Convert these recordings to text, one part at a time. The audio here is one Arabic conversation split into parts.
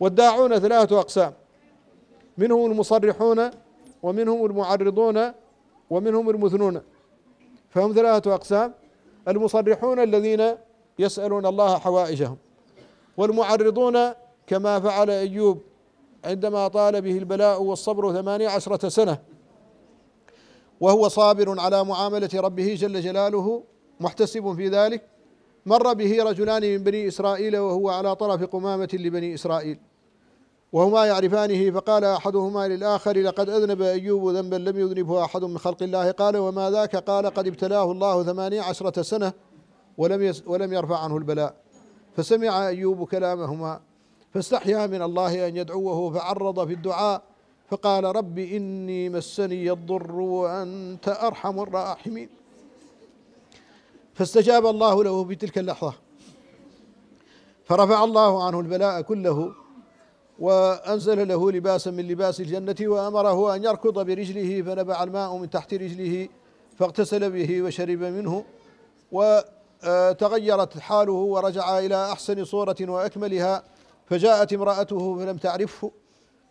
والداعون ثلاثة أقسام منهم المصرحون ومنهم المعرضون ومنهم المثنون فهم ثلاثة أقسام المصرحون الذين يسألون الله حوائجهم والمعرضون كما فعل أيوب عندما طال به البلاء والصبر ثماني عشرة سنة وهو صابر على معاملة ربه جل جلاله محتسب في ذلك مر به رجلان من بني إسرائيل وهو على طرف قمامة لبني إسرائيل وهما يعرفانه فقال أحدهما للآخر لقد أذنب أيوب ذنبا لم يذنبه أحد من خلق الله قال وما ذاك قال قد ابتلاه الله ثماني عشرة سنة ولم, ولم يرفع عنه البلاء فسمع أيوب كلامهما فاستحيا من الله أن يدعوه فعرض في الدعاء فقال رب إني مسني الضر وأنت أرحم الراحمين فاستجاب الله له في تلك اللحظة فرفع الله عنه البلاء كله وأنزل له لباسا من لباس الجنة وأمره أن يركض برجله فنبع الماء من تحت رجله فاغتسل به وشرب منه وتغيرت حاله ورجع إلى أحسن صورة وأكملها فجاءت امرأته فلم تعرفه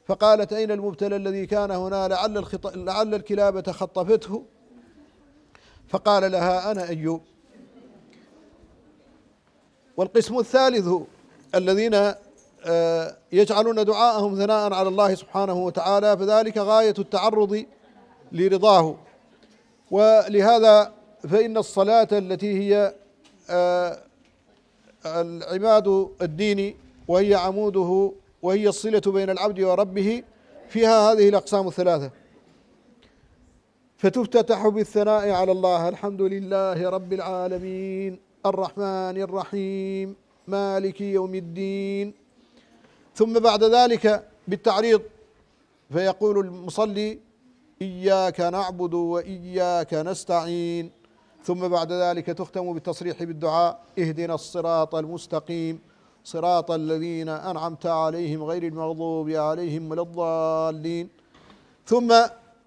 فقالت أين المبتلى الذي كان هنا لعل, لعل الكلاب تخطفته فقال لها أنا أيوب والقسم الثالث الذين آه، يجعلون دعاءهم ثناء على الله سبحانه وتعالى فذلك غاية التعرض لرضاه ولهذا فإن الصلاة التي هي آه، العماد الديني وهي عموده وهي الصلة بين العبد وربه فيها هذه الأقسام الثلاثة فتفتتح بالثناء على الله الحمد لله رب العالمين الرحمن الرحيم مالك يوم الدين ثم بعد ذلك بالتعريض فيقول المصلي إياك نعبد وإياك نستعين ثم بعد ذلك تختم بالتصريح بالدعاء اهدنا الصراط المستقيم صراط الذين أنعمت عليهم غير المغضوب عليهم ولا الضالين ثم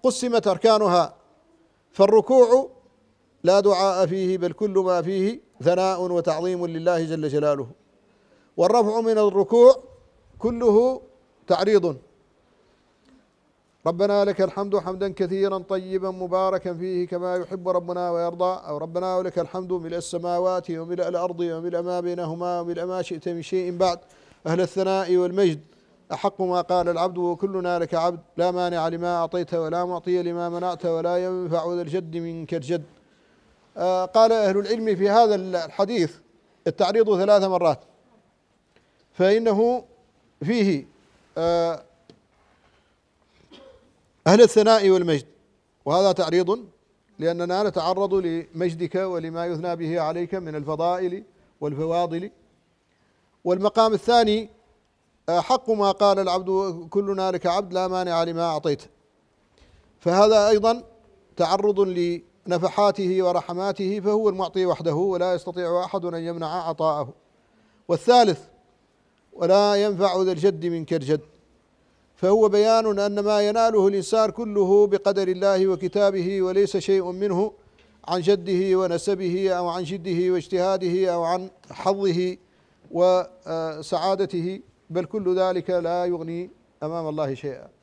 قسمت أركانها فالركوع لا دعاء فيه بل كل ما فيه ثناء وتعظيم لله جل جلاله والرفع من الركوع كله تعريض ربنا لك الحمد حمدا كثيرا طيبا مباركا فيه كما يحب ربنا ويرضى أو ربنا ولك الحمد ملء السماوات وملء الأرض وملء ما بينهما وملء ما شئت من شيء بعد أهل الثناء والمجد أحق ما قال العبد وكلنا لك عبد لا مانع لما أعطيت ولا معطي لما منعت ولا ينفع ذا الجد منك الجد آه، قال أهل العلم في هذا الحديث التعريض ثلاث مرات فإنه فيه آه، أهل الثناء والمجد وهذا تعريض لأننا نتعرض لمجدك ولما يثنى به عليك من الفضائل والفواضل والمقام الثاني آه، حق ما قال العبد كلنا لك عبد لا مانع لما أعطيت فهذا أيضا تعرض ل نفحاته ورحماته فهو المعطي وحده ولا يستطيع أحد أن يمنع عطاءه والثالث ولا ينفع ذا الجد منك الجد فهو بيان أن ما يناله الإنسان كله بقدر الله وكتابه وليس شيء منه عن جده ونسبه أو عن جده واجتهاده أو عن حظه وسعادته بل كل ذلك لا يغني أمام الله شيئا